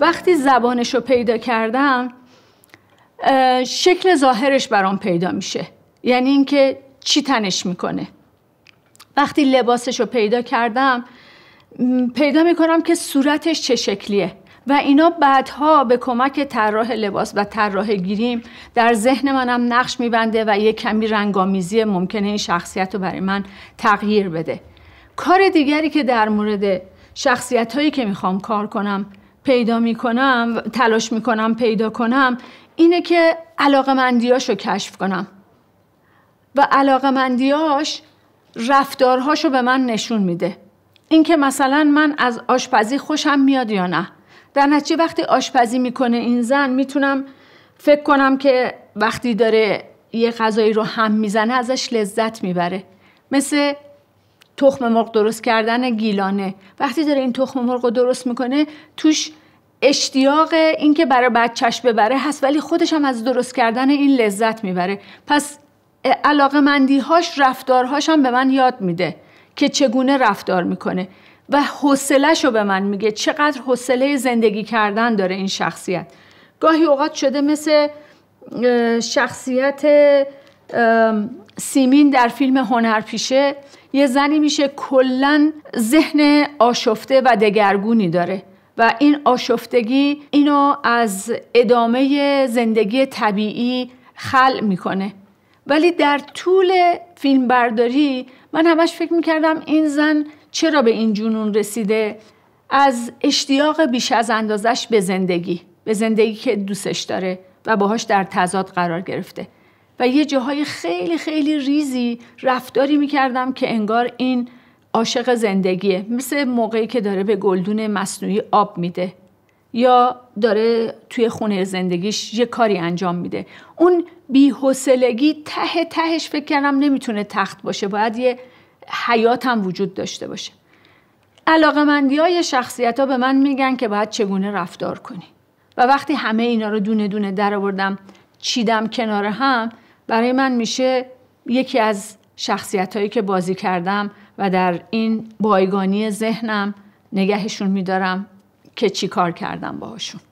وقتی زبانش رو پیدا کردم شکل ظاهرش برام پیدا میشه یعنی اینکه چی تنش میکنه وقتی لباسش رو پیدا کردم پیدا میکنم که صورتش چه شکلیه و اینا بعدها به کمک طراح لباس و طراح گیریم در ذهن منم نقش میبنده و یه کمی رنگامیزی ممکنه این شخصیت رو برای من تغییر بده کار دیگری که در مورد شخصیت هایی که میخوام کار کنم پیدا میکنم تلاش میکنم پیدا کنم اینه که علاقه مندیاش رو کشف کنم و علاقه مندیاش رفتارهاش رو به من نشون میده اینکه مثلا من از آشپزی خوشم میاد یا نه در نتیجه وقتی آشپزی میکنه این زن میتونم فکر کنم که وقتی داره یه غذایی رو هم میزنه ازش لذت میبره مثل تخم مرغ درست کردن گیلانه وقتی داره این تخم مرغ رو درست میکنه توش اشتیاق اینکه برای بچهش ببره هست ولی خودش هم از درست کردن این لذت میبره پس علاقه مندیهاش رفتارهاش هم به من یاد میده که چگونه رفتار میکنه و حوصلهش رو به من میگه چقدر حوصله زندگی کردن داره این شخصیت گاهی اوقات شده مثل شخصیت سیمین در فیلم هنرپیشه یه زنی میشه کلا ذهن آشفته و دگرگونی داره و این آشفتگی اینو از ادامه زندگی طبیعی خل میکنه ولی در طول فیلم برداری من همش فکر میکردم این زن چرا به این جنون رسیده از اشتیاق بیش از اندازش به زندگی به زندگی که دوستش داره و باهاش در تضاد قرار گرفته و یه جاهای خیلی خیلی ریزی رفتاری میکردم که انگار این عاشق زندگیه مثل موقعی که داره به گلدون مصنوعی آب میده یا داره توی خونه زندگیش یه کاری انجام میده اون بیحسلگی ته تهش فکر کردم نمیتونه تخت باشه باید یه حیات هم وجود داشته باشه علاقه مندی های شخصیت ها به من میگن که باید چگونه رفتار کنی و وقتی همه اینا رو دونه دونه در چیدم کنار هم برای من میشه یکی از شخصیت هایی که بازی کردم و در این بایگانی ذهنم نگهشون میدارم که چی کار کردم باهاشون